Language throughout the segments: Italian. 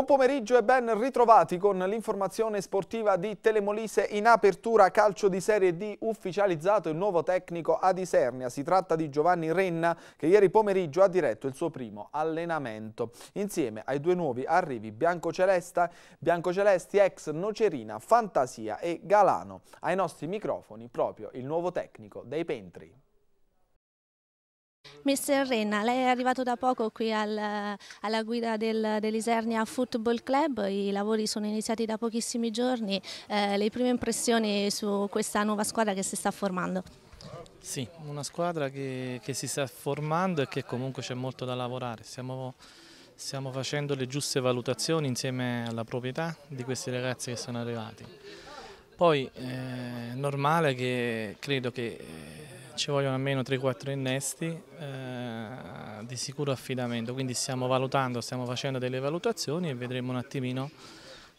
Buon pomeriggio e ben ritrovati con l'informazione sportiva di Telemolise in apertura calcio di Serie D ufficializzato il nuovo tecnico ad Isernia. Si tratta di Giovanni Renna che ieri pomeriggio ha diretto il suo primo allenamento insieme ai due nuovi arrivi Biancocelesta, Biancocelesti ex Nocerina, Fantasia e Galano. Ai nostri microfoni proprio il nuovo tecnico dei Pentri. Mister Renna, lei è arrivato da poco qui al, alla guida del, dell'Isernia Football Club, i lavori sono iniziati da pochissimi giorni, eh, le prime impressioni su questa nuova squadra che si sta formando? Sì, una squadra che, che si sta formando e che comunque c'è molto da lavorare, stiamo, stiamo facendo le giuste valutazioni insieme alla proprietà di questi ragazzi che sono arrivati. Poi eh, è normale che credo che... Eh, ci vogliono almeno 3-4 innesti eh, di sicuro affidamento, quindi stiamo valutando, stiamo facendo delle valutazioni e vedremo un attimino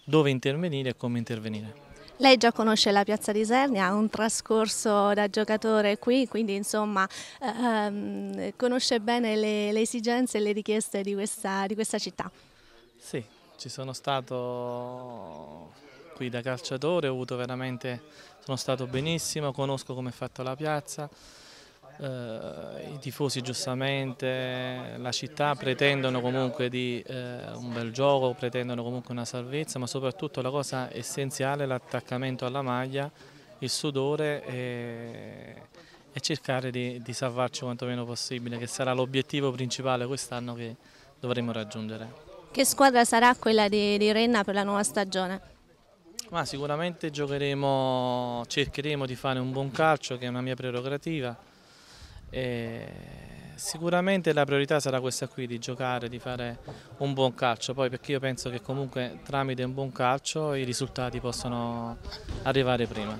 dove intervenire e come intervenire. Lei già conosce la piazza di Sernia, ha un trascorso da giocatore qui, quindi insomma ehm, conosce bene le, le, esigenze e le richieste di questa, di questa città. Sì, ci sono stato qui da calciatore, veramente, sono stato benissimo, conosco come è fatta la piazza, eh, i tifosi giustamente, la città pretendono comunque di, eh, un bel gioco, pretendono comunque una salvezza, ma soprattutto la cosa essenziale è l'attaccamento alla maglia, il sudore e, e cercare di, di salvarci quanto meno possibile, che sarà l'obiettivo principale quest'anno che dovremo raggiungere. Che squadra sarà quella di, di Renna per la nuova stagione? Ma sicuramente giocheremo, cercheremo di fare un buon calcio che è una mia prerogativa. E sicuramente la priorità sarà questa qui di giocare, di fare un buon calcio, poi perché io penso che comunque tramite un buon calcio i risultati possano arrivare prima.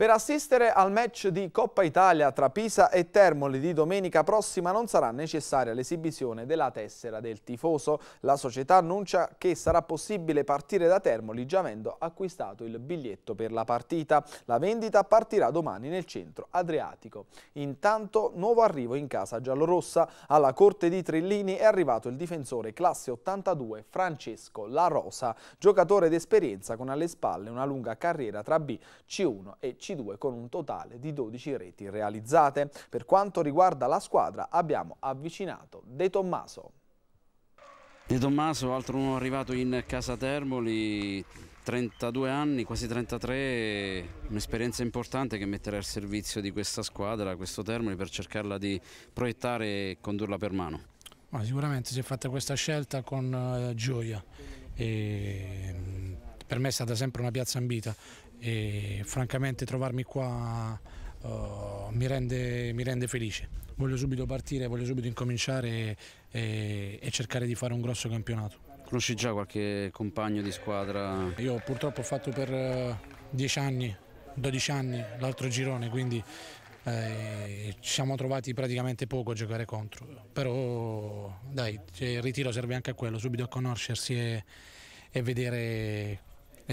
Per assistere al match di Coppa Italia tra Pisa e Termoli di domenica prossima non sarà necessaria l'esibizione della tessera del tifoso. La società annuncia che sarà possibile partire da Termoli già avendo acquistato il biglietto per la partita. La vendita partirà domani nel centro adriatico. Intanto nuovo arrivo in casa giallorossa. Alla corte di Trillini è arrivato il difensore classe 82 Francesco La Rosa, giocatore d'esperienza con alle spalle una lunga carriera tra B, C1 e C2. 2 con un totale di 12 reti realizzate. Per quanto riguarda la squadra abbiamo avvicinato De Tommaso. De Tommaso, altro uomo arrivato in Casa Termoli, 32 anni, quasi 33, un'esperienza importante che metterà al servizio di questa squadra, questo Termoli, per cercarla di proiettare e condurla per mano. Ma sicuramente si è fatta questa scelta con eh, gioia. E mm, per me è stata sempre una piazza ambita e francamente trovarmi qua uh, mi, rende, mi, rende, felice. Voglio subito partire, voglio subito incominciare e, e, cercare di fare un grosso campionato. Conosci già qualche compagno di squadra? Io purtroppo ho fatto per 10 eh, anni, 12 anni l'altro girone, quindi eh, ci siamo trovati praticamente poco a giocare contro. Però dai, il ritiro serve anche a quello, subito a conoscersi e, e vedere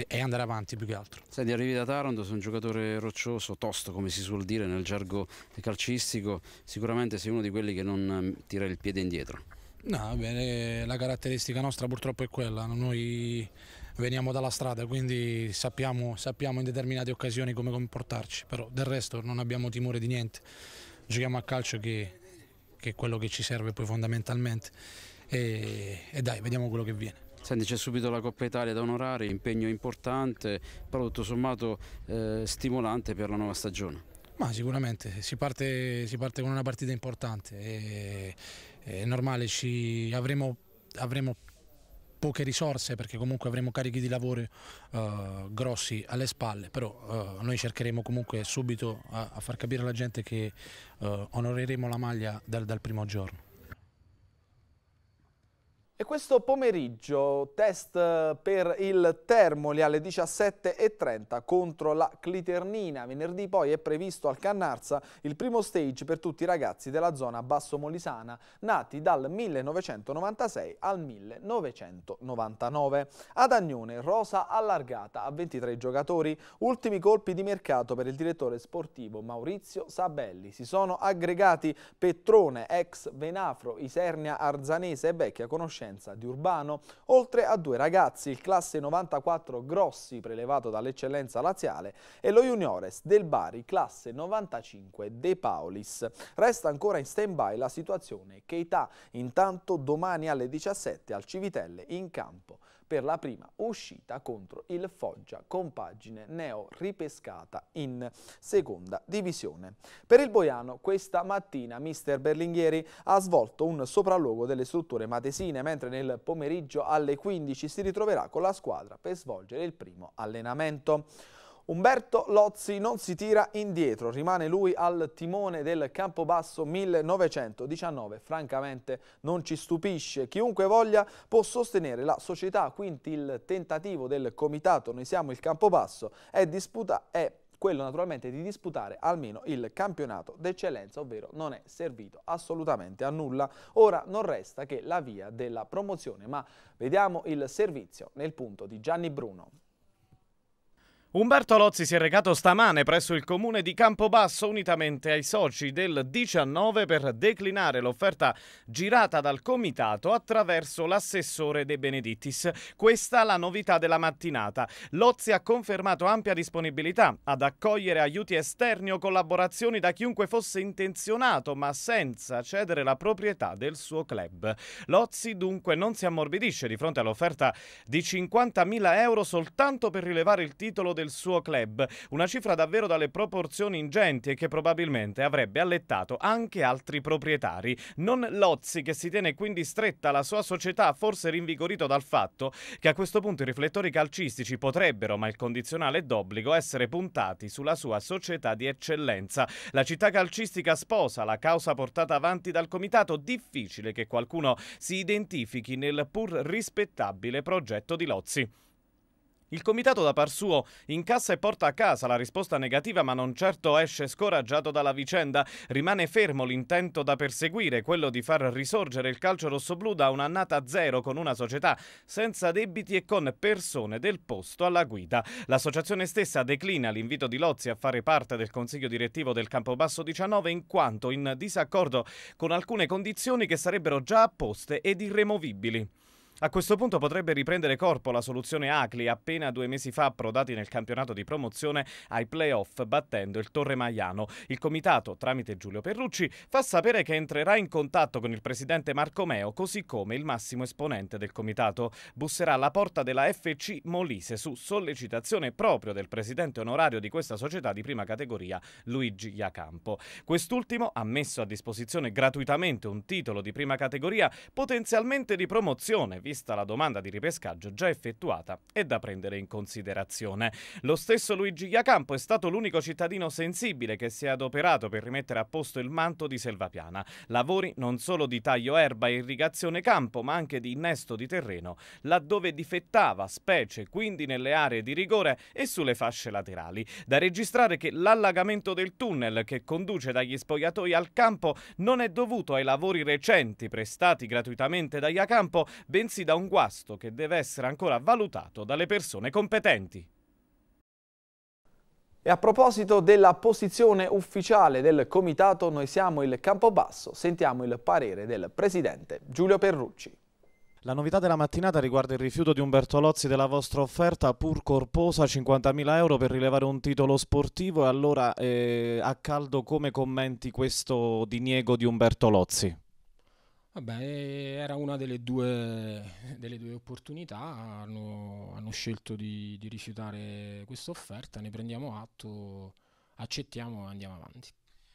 e, andare avanti più che altro. Senti, arrivi da Taranto, sei un giocatore roccioso, tosto come si suol dire nel gergo calcistico, sicuramente sei uno di quelli che non ehm, tira il piede indietro. No, bene, la caratteristica nostra purtroppo è quella, noi veniamo dalla strada, quindi sappiamo, sappiamo in determinate occasioni come comportarci, però del resto non abbiamo timore di niente, giochiamo a calcio che, che è quello che ci serve poi fondamentalmente e, e dai, vediamo quello che viene. Senti, c'è subito la Coppa Italia da onorare, impegno importante, però tutto sommato eh, stimolante per la nuova stagione. Ma sicuramente si parte, si parte, con una partita importante, è, è normale, ci, avremo, avremo, poche risorse perché comunque avremo carichi di lavoro uh, grossi alle spalle, però uh, noi cercheremo comunque subito a, a, far capire alla gente che uh, onoreremo la maglia dal, dal primo giorno. E questo pomeriggio test per il Termoli alle 17.30 contro la Cliternina. Venerdì poi è previsto al Cannarza il primo stage per tutti i ragazzi della zona Basso Molisana nati dal 1996 al 1999. Ad Agnone rosa allargata a 23 giocatori. Ultimi colpi di mercato per il direttore sportivo Maurizio Sabelli. Si sono aggregati Petrone, ex Venafro, Isernia Arzanese e Vecchia Conoscenza Vicenza di Urbano, oltre a due ragazzi, il classe 94 Grossi prelevato dall'eccellenza laziale e lo Juniores del Bari, classe 95 De Paulis. Resta ancora in stand-by la situazione Keita, intanto domani alle 17 al Civitelle in campo per la prima uscita contro il Foggia compagine neo ripescata in seconda divisione. Per il Boiano questa mattina mister Berlinghieri ha svolto un sopralluogo delle strutture matesine mentre nel pomeriggio alle 15 si ritroverà con la squadra per svolgere il primo allenamento. Umberto Lozzi non si tira indietro, rimane lui al timone del Campobasso 1919. Francamente non ci stupisce, chiunque voglia può sostenere la società, quindi il tentativo del comitato Noi siamo il Campobasso è, disputa, è quello naturalmente di disputare almeno il campionato d'eccellenza, ovvero non è servito assolutamente a nulla. Ora non resta che la via della promozione, ma vediamo il servizio nel punto di Gianni Bruno. Umberto Lozzi si è recato stamane presso il comune di Campobasso unitamente ai soci del 19 per declinare l'offerta girata dal comitato attraverso l'assessore De Benedittis. Questa la novità della mattinata. Lozzi ha confermato ampia disponibilità ad accogliere aiuti esterni o collaborazioni da chiunque fosse intenzionato ma senza cedere la proprietà del suo club. Lozzi dunque non si ammorbidisce di fronte all'offerta di 50.000 euro soltanto per rilevare il titolo del del suo club, una cifra davvero dalle proporzioni ingenti e che probabilmente avrebbe allettato anche altri proprietari. Non Lozzi che si tiene quindi stretta la sua società, forse rinvigorito dal fatto che a questo punto i riflettori calcistici potrebbero, ma il condizionale è d'obbligo, essere puntati sulla sua società di eccellenza. La città calcistica sposa la causa portata avanti dal comitato, difficile che qualcuno si identifichi nel pur rispettabile progetto di Lozzi. Il comitato da par suo incassa e porta a casa la risposta negativa ma non certo esce scoraggiato dalla vicenda. Rimane fermo l'intento da perseguire, quello di far risorgere il calcio rossoblù da un'annata zero con una società senza debiti e con persone del posto alla guida. L'associazione stessa declina l'invito di Lozzi a fare parte del consiglio direttivo del Campobasso 19 in quanto in disaccordo con alcune condizioni che sarebbero già apposte ed irremovibili. A questo punto potrebbe riprendere corpo la soluzione Acli, appena due mesi fa approdati nel campionato di promozione ai playoff battendo il Torre Maiano. Il comitato, tramite Giulio Perrucci, fa sapere che entrerà in contatto con il presidente Marco Meo, così come il massimo esponente del comitato. Busserà alla porta della FC Molise su sollecitazione proprio del presidente onorario di questa società di prima categoria, Luigi Iacampo. Quest'ultimo ha messo a disposizione gratuitamente un titolo di prima categoria potenzialmente di promozione vista la domanda di ripescaggio già effettuata e da prendere in considerazione. Lo stesso Luigi Iacampo è stato l'unico cittadino sensibile che si è adoperato per rimettere a posto il manto di Selvapiana. Lavori non solo di taglio erba e irrigazione campo, ma anche di innesto di terreno, laddove difettava, specie quindi nelle aree di rigore e sulle fasce laterali. Da registrare che l'allagamento del tunnel che conduce dagli spogliatoi al campo non è dovuto ai lavori recenti prestati gratuitamente da Iacampo, bensì salvarsi da un guasto che deve essere ancora valutato dalle persone competenti. E a proposito della posizione ufficiale del comitato Noi siamo il Campo Basso, sentiamo il parere del presidente Giulio Perrucci. La novità della mattinata riguarda il rifiuto di Umberto Lozzi della vostra offerta pur corposa 50.000 euro per rilevare un titolo sportivo e allora eh, a caldo come commenti questo diniego di Umberto Lozzi? Vabbè, era una delle due, delle due opportunità, hanno, hanno scelto di, di, rifiutare questa offerta, ne prendiamo atto, accettiamo e andiamo avanti.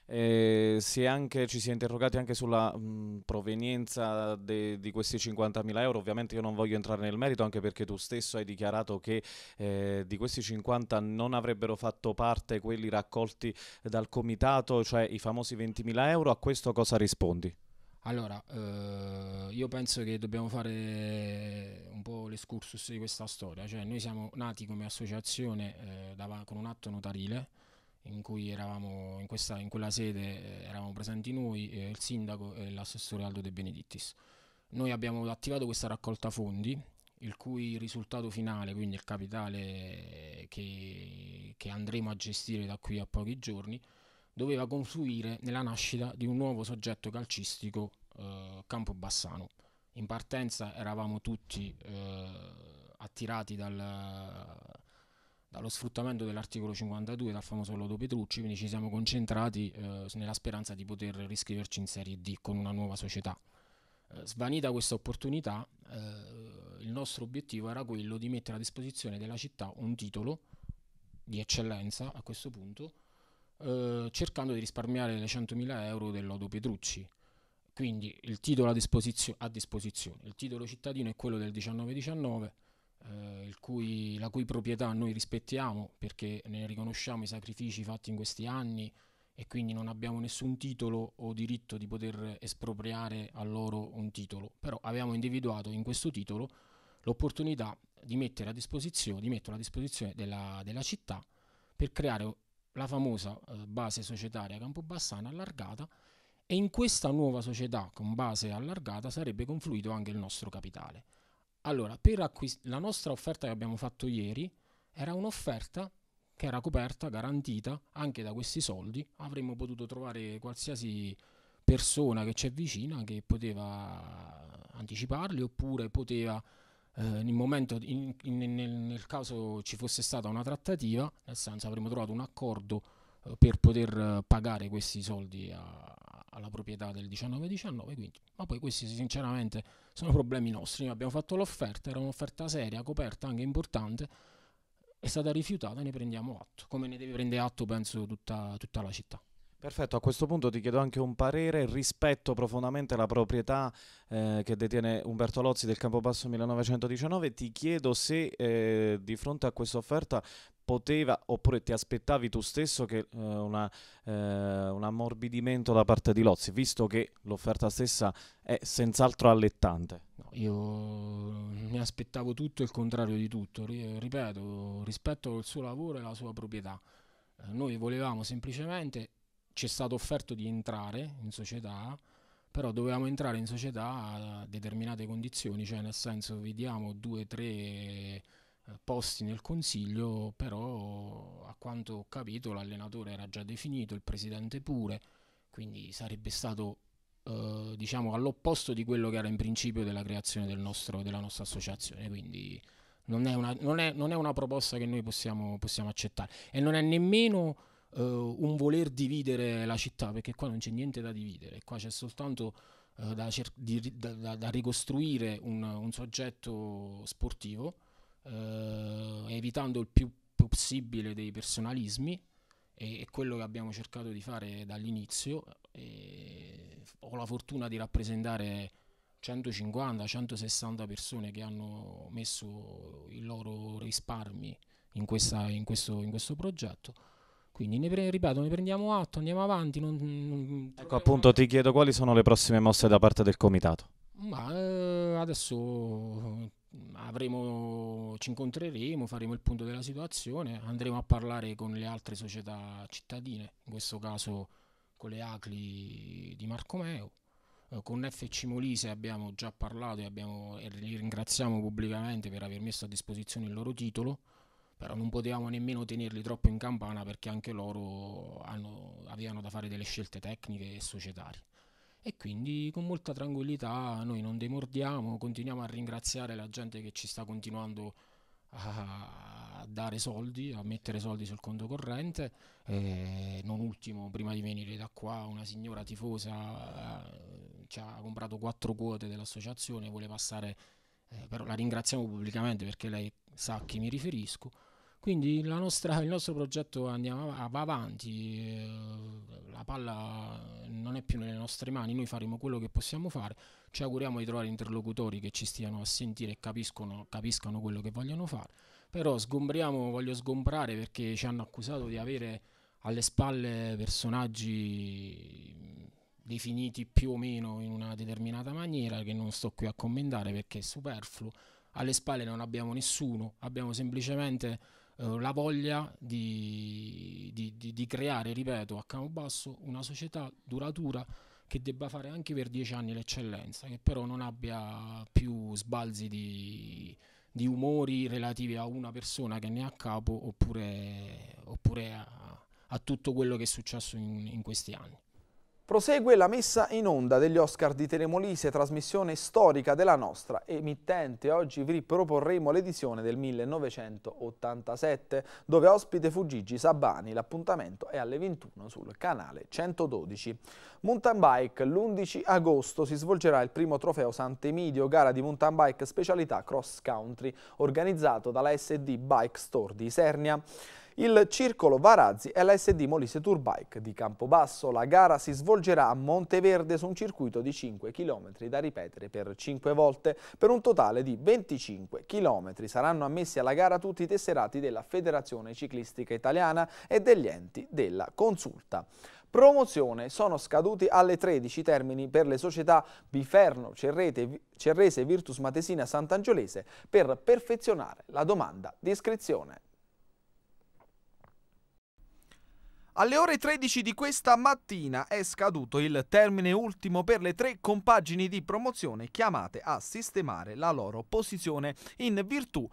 Eh, si anche, ci si è interrogati anche sulla mh, provenienza de, di questi 50.000 euro, ovviamente io non voglio entrare nel merito anche perché tu stesso hai dichiarato che eh, di questi 50 non avrebbero fatto parte quelli raccolti dal comitato, cioè i famosi 20.000 euro, a questo cosa rispondi? Allora, eh, io penso che dobbiamo fare un po' l'escursus di questa storia, cioè noi siamo nati come associazione eh, da, con un atto notarile in cui eravamo in, questa, in quella sede eh, eravamo presenti noi, eh, il sindaco e l'assessore Aldo De Benedittis. Noi abbiamo attivato questa raccolta fondi il cui risultato finale, quindi il capitale che, che andremo a gestire da qui a pochi giorni, doveva confluire nella nascita di un nuovo soggetto calcistico eh, Campobassano. In partenza eravamo tutti eh, attirati dal, dallo sfruttamento dell'articolo 52, dal famoso Lodo Petrucci, quindi ci siamo concentrati eh, nella speranza di poter riscriverci in Serie D con una nuova società. Eh, svanita questa opportunità, eh, il nostro obiettivo era quello di mettere a disposizione della città un titolo di eccellenza a questo punto eh, cercando di risparmiare le 100.000 euro del lodo Petrucci. Quindi il titolo a, disposizio- a disposizione, il titolo cittadino è quello del 1919, eh, cui, la cui proprietà noi rispettiamo perché ne riconosciamo i sacrifici fatti in questi anni e quindi non abbiamo nessun titolo o diritto di poter espropriare a loro un titolo, però abbiamo individuato in questo titolo l'opportunità di mettere a disposizione, di mettere a disposizione della, della città per creare la famosa eh, base societaria campobassana allargata e in questa nuova società con base allargata sarebbe confluito anche il nostro capitale. Allora, per acquist- la nostra offerta che abbiamo fatto ieri era un'offerta che era coperta, garantita anche da questi soldi, avremmo potuto trovare qualsiasi persona che c'è vicina che poteva anticiparli oppure poteva eh, nel momento in, in, nel, nel, caso ci fosse stata una trattativa, nel senso avremmo trovato un accordo eh, per poter eh, pagare questi soldi a, alla proprietà del 19-19, ma poi questi sinceramente sono problemi nostri, noi abbiamo fatto l'offerta, era un'offerta seria, coperta, anche importante, è stata rifiutata, ne prendiamo atto, come ne deve prendere atto penso tutta, tutta la città. Perfetto, a questo punto ti chiedo anche un parere rispetto profondamente la proprietà eh, che detiene Umberto Lozzi del Campobasso 1919. Ti chiedo se eh, di fronte a questa offerta poteva oppure ti aspettavi tu stesso che, eh, una, eh, un ammorbidimento da parte di Lozzi, visto che l'offerta stessa è senz'altro allettante. No, io mi aspettavo tutto il contrario di tutto, R- ripeto, rispetto al suo lavoro e alla sua proprietà. Eh, noi volevamo semplicemente ci è stato offerto di entrare in società, però dovevamo entrare in società a determinate condizioni, cioè nel senso vediamo due o tre eh, posti nel consiglio, però a quanto ho capito l'allenatore era già definito, il presidente pure, quindi sarebbe stato eh, diciamo all'opposto di quello che era in principio della creazione del nostro, della nostra associazione, quindi non è, una, non, è, non è una proposta che noi possiamo, possiamo accettare e non è nemmeno uh, un voler dividere la città, perché qua non c'è niente da dividere, qua c'è soltanto uh, da, cer- di, da, da, ricostruire un, un soggetto sportivo, uh, evitando il più possibile dei personalismi, e, e quello che abbiamo cercato di fare dall'inizio. ho la fortuna di rappresentare 150-160 persone che hanno messo i loro risparmi in, questa, in, questo, in questo progetto quindi ne pre- ripeto, ne prendiamo atto, andiamo avanti. Non, non ecco, appunto, mai. ti chiedo quali sono le prossime mosse da parte del comitato. Ma eh, adesso eh, avremo, ci incontreremo, faremo il punto della situazione, andremo a parlare con le altre società cittadine, in questo caso con le ACLI di Marcomeo. Eh, con FC Molise abbiamo già parlato e, abbiamo, e li ringraziamo pubblicamente per aver messo a disposizione il loro titolo però non potevamo nemmeno tenerli troppo in campana perché anche loro hanno, avevano da fare delle scelte tecniche e societarie. E quindi con molta tranquillità noi non demordiamo, continuiamo a ringraziare la gente che ci sta continuando a dare soldi, a mettere soldi sul conto corrente. Eh, non ultimo, prima di venire da qua, una signora tifosa eh, ci ha comprato quattro quote dell'associazione, vuole passare, eh, però la ringraziamo pubblicamente perché lei sa a chi mi riferisco quindi nostra, il nostro progetto andiamo, av- va avanti, eh, la palla non è più nelle nostre mani, noi faremo quello che possiamo fare, ci auguriamo di trovare interlocutori che ci stiano a sentire e capiscano quello che vogliono fare, però sgombriamo, voglio sgombrare perché ci hanno accusato di avere alle spalle personaggi definiti più o meno in una determinata maniera che non sto qui a commentare perché è superfluo, alle spalle non abbiamo nessuno, abbiamo semplicemente eh, la voglia di, di, di, di, creare, ripeto, a basso una società duratura che debba fare anche per dieci anni l'eccellenza, che però non abbia più sbalzi di, di umori relativi a una persona che ne è a capo oppure, oppure a, a, tutto quello che è successo in, in questi anni. Prosegue la messa in onda degli Oscar di Telemolise, trasmissione storica della nostra emittente. Oggi vi proporremo l'edizione del 1987, dove ospite fu Gigi Sabani. L'appuntamento è alle 21 sul canale 112. Mountain Bike, l'11 agosto si svolgerà il primo trofeo Sant'Emidio, gara di mountain bike specialità cross country, organizzato dalla SD Bike Store di Isernia il circolo Varazzi e la SD Molise Tourbike di Campobasso. La gara si svolgerà a Monteverde su un circuito di 5 km da ripetere per 5 volte per un totale di 25 km. Saranno ammessi alla gara tutti i tesserati della Federazione Ciclistica Italiana e degli enti della consulta promozione sono scaduti alle 13 termini per le società Biferno, Cerrete, Cerrese, Virtus Matesina, Sant'Angiolese per perfezionare la domanda di iscrizione. Alle ore 13 di questa mattina è scaduto il termine ultimo per le tre compagini di promozione chiamate a sistemare la loro posizione in virtù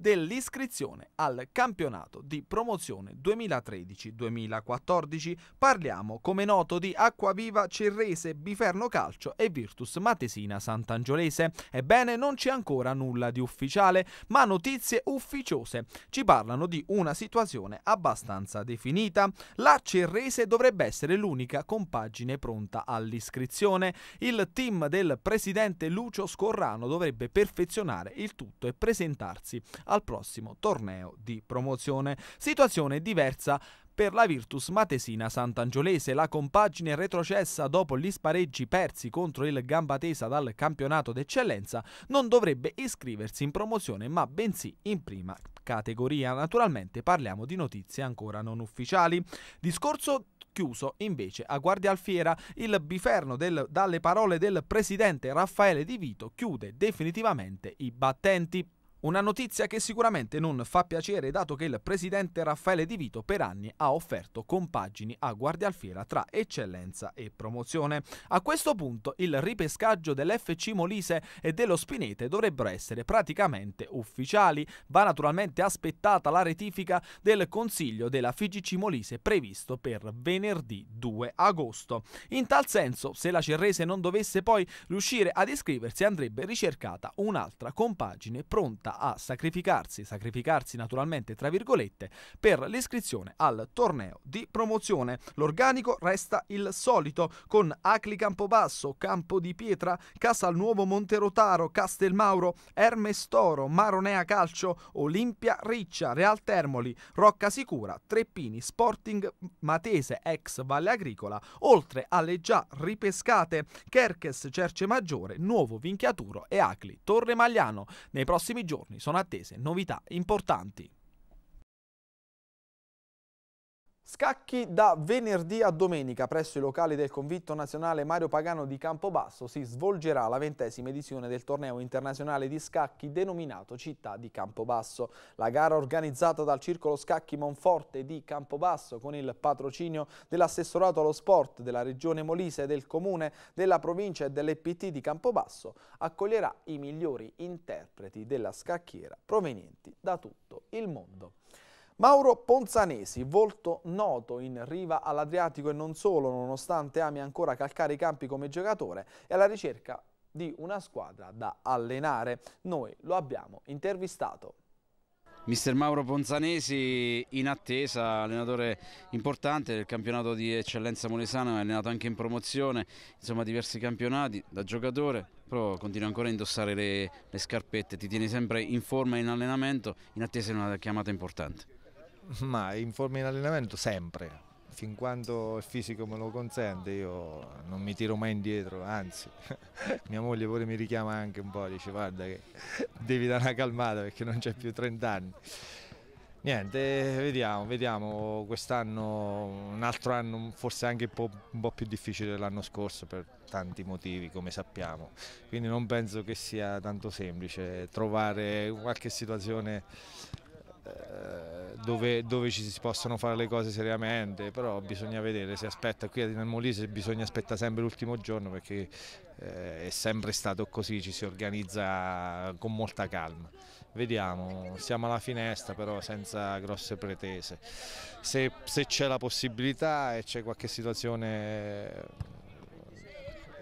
dell'iscrizione al campionato di promozione 2013-2014. Parliamo, come noto, di Acquaviva Cerrese, Biferno Calcio e Virtus Matesina Sant'Angiolese. Ebbene, non c'è ancora nulla di ufficiale, ma notizie ufficiose ci parlano di una situazione abbastanza definita. La Cerrese dovrebbe essere l'unica compagine pronta all'iscrizione. Il team del presidente Lucio Scorrano dovrebbe perfezionare il tutto e presentarsi al prossimo torneo di promozione. Situazione diversa per la Virtus Matesina Sant'Angiolese. La compagine retrocessa dopo gli spareggi persi contro il Gambatesa dal campionato d'eccellenza non dovrebbe iscriversi in promozione ma bensì in prima categoria. Naturalmente parliamo di notizie ancora non ufficiali. Discorso chiuso invece a Guardia Alfiera. Il biferno del, dalle parole del presidente Raffaele Di Vito chiude definitivamente i battenti. Una notizia che sicuramente non fa piacere dato che il presidente Raffaele Di Vito per anni ha offerto compagini a Guardialfiera tra eccellenza e promozione. A questo punto il ripescaggio dell'FC Molise e dello Spinete dovrebbero essere praticamente ufficiali. Va naturalmente aspettata la retifica del consiglio della FGC Molise previsto per venerdì 2 agosto. In tal senso, se la Cerrese non dovesse poi riuscire ad iscriversi andrebbe ricercata un'altra compagine pronta pronta a sacrificarsi, sacrificarsi naturalmente tra virgolette, per l'iscrizione al torneo di promozione. L'organico resta il solito con Acli Campobasso, Campo di Pietra, Casal Nuovo Monterotaro, Castelmauro, Hermes Toro, Maronea Calcio, Olimpia Riccia, Real Termoli, Rocca Sicura, Treppini, Sporting Matese, ex Valle Agricola, oltre alle già ripescate Kerkes Cerce Maggiore, Nuovo Vinchiaturo e Acli Torre Magliano. Nei prossimi giorni giorni sono attese novità importanti. Scacchi da venerdì a domenica presso i locali del convitto nazionale Mario Pagano di Campobasso si svolgerà la ventesima edizione del torneo internazionale di scacchi denominato Città di Campobasso. La gara organizzata dal Circolo Scacchi Monforte di Campobasso con il patrocinio dell'assessorato allo sport della regione Molise e del comune della provincia e dell'EPT di Campobasso accoglierà i migliori interpreti della scacchiera provenienti da tutto il mondo. Mauro Ponzanesi, volto noto in riva all'Adriatico e non solo, nonostante ami ancora calcare i campi come giocatore, è alla ricerca di una squadra da allenare. Noi lo abbiamo intervistato. Mister Mauro Ponzanesi in attesa, allenatore importante del campionato di eccellenza molesana, allenato anche in promozione, insomma diversi campionati da giocatore, però continua ancora a indossare le, le scarpette, ti tieni sempre in forma e in allenamento in attesa di una chiamata importante. Ma in forma in allenamento sempre, fin quando il fisico me lo consente io non mi tiro mai indietro, anzi mia moglie pure mi richiama anche un po', dice guarda che devi dare una calmata perché non c'è più 30 anni. Niente, vediamo, vediamo quest'anno, un altro anno forse anche un po', un po più difficile dell'anno scorso per tanti motivi come sappiamo, quindi non penso che sia tanto semplice trovare qualche situazione dove, dove, ci si possono fare le cose seriamente, però bisogna vedere, si aspetta qui a Molise bisogna aspettare sempre l'ultimo giorno perché eh, è sempre stato così, ci si organizza con molta calma. Vediamo, siamo alla finestra però senza grosse pretese. Se, se c'è la possibilità e c'è qualche situazione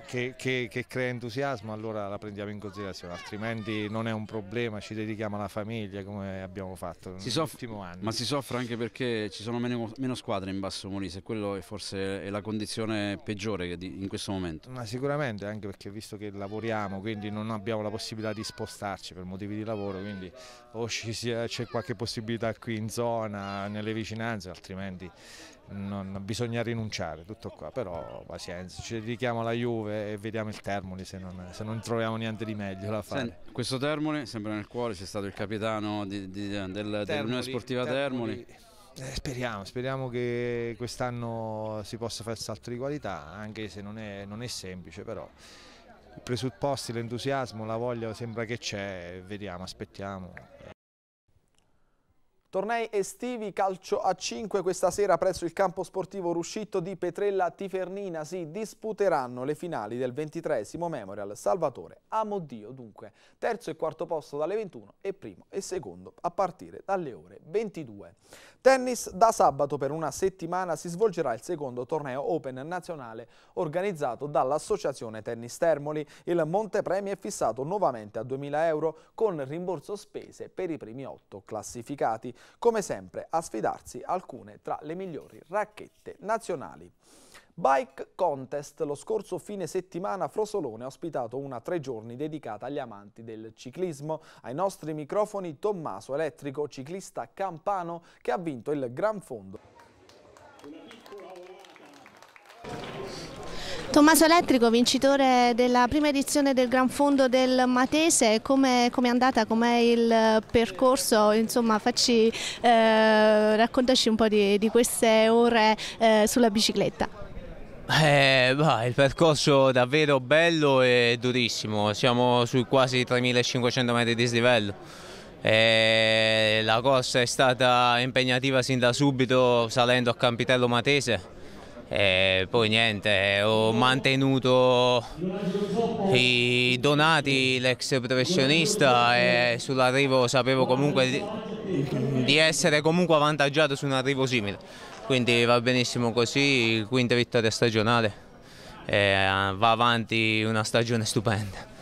che, che, che, crea entusiasmo allora la prendiamo in considerazione, altrimenti non è un problema, ci dedichiamo alla famiglia come abbiamo fatto nell'ultimo anno. Ma si soffre anche perché ci sono meno, meno squadre in Basso Molise, quello è forse è la condizione peggiore in questo momento. Ma sicuramente anche perché visto che lavoriamo quindi non abbiamo la possibilità di spostarci per motivi di lavoro, quindi o c'è qualche possibilità qui in zona, nelle vicinanze, altrimenti non bisogna rinunciare, tutto qua, però pazienza, ci dedichiamo alla Juve e vediamo il Termoli se non, se non troviamo niente di meglio da fare. Senti, questo Termoli, sembra nel cuore, c'è stato il capitano di, di, del, dell'Unione Sportiva Termoli. Termoli. Eh, speriamo, speriamo che quest'anno si possa fare il salto di qualità, anche se non è, non è semplice, però i presupposti, l'entusiasmo, la voglia sembra che c'è, vediamo, aspettiamo. Tornei estivi, calcio a 5 questa sera presso il campo sportivo Ruscito di Petrella Tifernina si disputeranno le finali del 23 Memorial Salvatore Amoddio dunque, terzo e quarto posto dalle 21 e primo e secondo a partire dalle ore 22. Tennis da sabato per una settimana si svolgerà il secondo torneo Open nazionale organizzato dall'Associazione Tennis Termoli. Il montepremi è fissato nuovamente a 2000 euro con rimborso spese per i primi otto classificati come sempre a sfidarsi alcune tra le migliori racchette nazionali. Bike Contest, lo scorso fine settimana Frosolone ha ospitato una tre giorni dedicata agli amanti del ciclismo. Ai nostri microfoni Tommaso Elettrico, ciclista campano che ha vinto il Gran Fondo. Tommaso Elettrico, vincitore della prima edizione del Gran Fondo del Matese, come è andata, com'è il eh, percorso? Insomma, facci, eh, raccontaci un po' di, di queste ore eh, sulla bicicletta. Eh, bah, il percorso è davvero bello e durissimo, siamo su quasi 3500 metri di dislivello. Eh, la corsa è stata impegnativa sin da subito salendo a Campitello Matese e poi niente, ho mantenuto i donati, l'ex professionista e sull'arrivo sapevo comunque di essere comunque avvantaggiato su un arrivo simile. Quindi va benissimo così, quinta vittoria stagionale, e va avanti una stagione stupenda.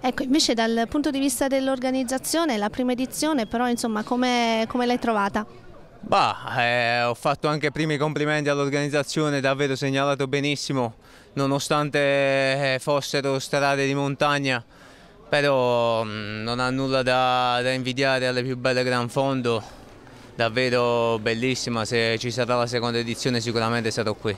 Ecco, invece dal punto di vista dell'organizzazione, la prima edizione però insomma come l'hai trovata? Bah, eh, ho fatto anche prima i complimenti all'organizzazione, davvero segnalato benissimo, nonostante eh, fossero strade di montagna, però mh, mm, non ha nulla da, da, invidiare alle più belle Gran Fondo, davvero bellissima, se ci sarà la seconda edizione sicuramente sarò qui.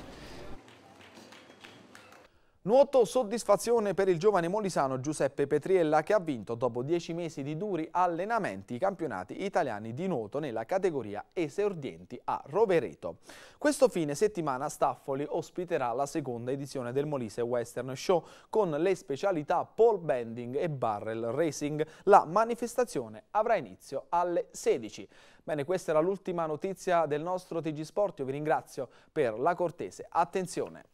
Nuoto soddisfazione per il giovane molisano Giuseppe Petriella che ha vinto dopo dieci mesi di duri allenamenti i campionati italiani di nuoto nella categoria esordienti a Rovereto. Questo fine settimana Staffoli ospiterà la seconda edizione del Molise Western Show con le specialità pole bending e barrel racing. La manifestazione avrà inizio alle 16. Bene, questa era l'ultima notizia del nostro TG Sport. Io vi ringrazio per la cortese attenzione.